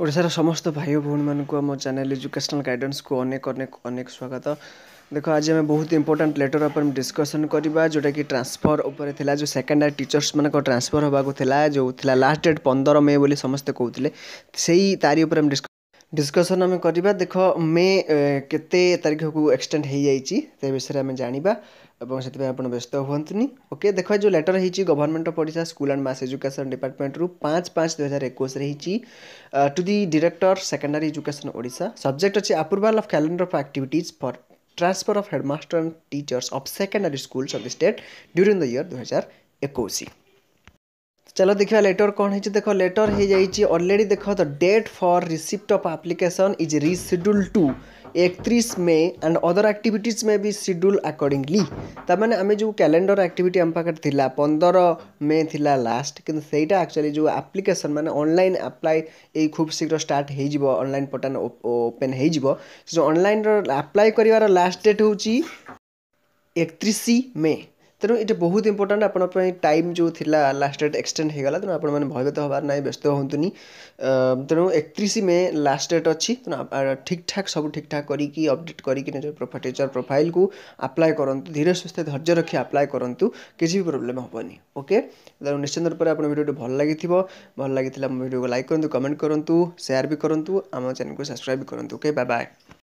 ଓଡ଼ିଶାର ସମସ୍ତ ଭାଇ ଓ ଭଉଣୀମାନଙ୍କୁ ଆମ ଚ୍ୟାନେଲ୍ ଏଜୁକେସନାଲ୍ ଗାଇଡ଼ାନ୍ସକୁ ଅନେକ ଅନେକ ଅନେକ ସ୍ୱାଗତ ଦେଖ ଆଜି ଆମେ ବହୁତ ଇମ୍ପୋର୍ଟାଣ୍ଟ ଲେଟର୍ ଉପରେ ଡିସ୍କସନ୍ କରିବା ଯେଉଁଟାକି ଟ୍ରାନ୍ସଫର୍ ଉପରେ ଥିଲା ଯେଉଁ ସେକେଣ୍ଡାରୀ ଟିଚର୍ସମାନଙ୍କ ଟ୍ରାନ୍ସଫର୍ ହେବାକୁ ଥିଲା ଯେଉଁ ଥିଲା ଲାଷ୍ଟ ଡେଟ୍ ପନ୍ଦର ମେ ବୋଲି ସମସ୍ତେ କହୁଥିଲେ ସେଇ ତାରି ଉପରେ ଆମେ ଡିସ୍କସ୍ ଡିସ୍କସନ୍ ଆମେ କରିବା ଦେଖ ମେ କେତେ ତାରିଖକୁ ଏକ୍ସଟେଣ୍ଡ ହେଇଯାଇଛି ସେ ବିଷୟରେ ଆମେ ଜାଣିବା ଏବଂ ସେଥିପାଇଁ ଆପଣ ବ୍ୟସ୍ତ ହୁଅନ୍ତୁନି ଓକେ ଦେଖ ଯେଉଁ ଲେଟର୍ ହେଇଛି government of Odisha school and mass education ଡିପାର୍ଟମେଣ୍ଟରୁ ପାଞ୍ଚ ପାଞ୍ଚ ଦୁଇହଜାର ଏକୋଇଶରେ ହେଇଛି to the director secondary education Odisha subject ଅଛି approval of calendar of activities for transfer of headmaster and teachers of secondary schools of the state during the year 2021 तो चलो देखा लेटर कौन है देख लेटर हो जाइए अलरेडी देख the date for receipt of application is reschedule to एकतीस मे एंड अदर आक्टिविटीज में भी शेड्यूल अकॉर्डिंगली तमें आम जो कैलेंडर आक्टिविटी आम पाखे था पंदर मे थी लास्ट कितना सहीटा एक्चुअली जो आप्लिकेसन मैंने ऑनलाइन आप्लाय ये खूब शीघ्र स्टार्ट हो ऑनलाइन पोर्टाल ओपेन हो जो ऑनलाइन आप्लाय कर लास्ट डेट हूँ एकतीस मे ତେଣୁ ଏଇଟା ବହୁତ ଇମ୍ପୋର୍ଟାଣ୍ଟ ଆପଣଙ୍କ ପାଇଁ ଟାଇମ୍ ଯେଉଁ ଥିଲା ଲାଷ୍ଟ ଡେଟ୍ ଏକ୍ସଟେଣ୍ଡ ହୋଇଗଲା ତେଣୁ ଆପଣମାନେ ଭୟଭୀତ ହେବାର ନାହିଁ ବ୍ୟସ୍ତ ହୁଅନ୍ତୁନି ତେଣୁ ଏକତିରିଶ ମେ ଲାଷ୍ଟ ଡେଟ୍ ଅଛି ତେଣୁ ଠିକ୍ ଠାକ୍ ସବୁ ଠିକ୍ ଠାକ୍ କରିକି ଅପଡ଼େଟ୍ କରିକି ନିଜ ଟିଚର୍ ପ୍ରୋଫାଇଲ୍କୁ ଆପ୍ଲାଏ କରନ୍ତୁ ଧୀରେ ସୁସ୍ଥେ ଧୈର୍ଯ୍ୟ ରଖି ଆପ୍ଲାଏ କରନ୍ତୁ କିଛି ବି ପ୍ରୋବ୍ଲେମ୍ ହେବନି ଓକେ ତେଣୁ ନିଶ୍ଚିନ୍ତ ରୂପରେ ଆପଣଙ୍କ ଭିଡ଼ିଓଟି ଭଲ ଲାଗିଥିବ ଭଲ ଲାଗିଥିଲା ମୋ ଭିଡ଼ିଓକୁ ଲାଇକ୍ କରନ୍ତୁ କମେଣ୍ଟ କରନ୍ତୁ ସେୟାର ବି କରନ୍ତୁ ଆମ ଚ୍ୟାନେଲକୁ ସବସ୍କ୍ରାଇବ୍ କରନ୍ତୁ ଓକେ ବାଏ